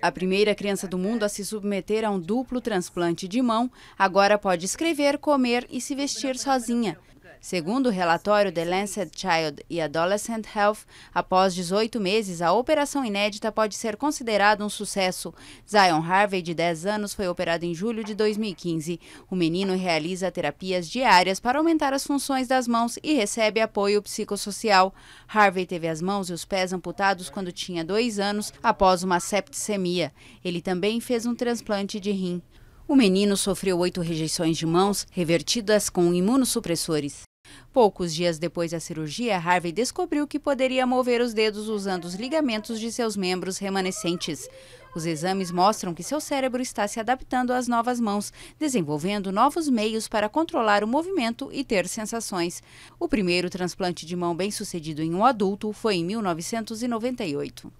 A primeira criança do mundo a se submeter a um duplo transplante de mão agora pode escrever, comer e se vestir sozinha. Segundo o relatório The Lancet Child e Adolescent Health, após 18 meses, a operação inédita pode ser considerada um sucesso. Zion Harvey, de 10 anos, foi operado em julho de 2015. O menino realiza terapias diárias para aumentar as funções das mãos e recebe apoio psicossocial. Harvey teve as mãos e os pés amputados quando tinha dois anos, após uma septicemia. Ele também fez um transplante de rim. O menino sofreu oito rejeições de mãos, revertidas com imunossupressores. Poucos dias depois da cirurgia, Harvey descobriu que poderia mover os dedos usando os ligamentos de seus membros remanescentes. Os exames mostram que seu cérebro está se adaptando às novas mãos, desenvolvendo novos meios para controlar o movimento e ter sensações. O primeiro transplante de mão bem-sucedido em um adulto foi em 1998.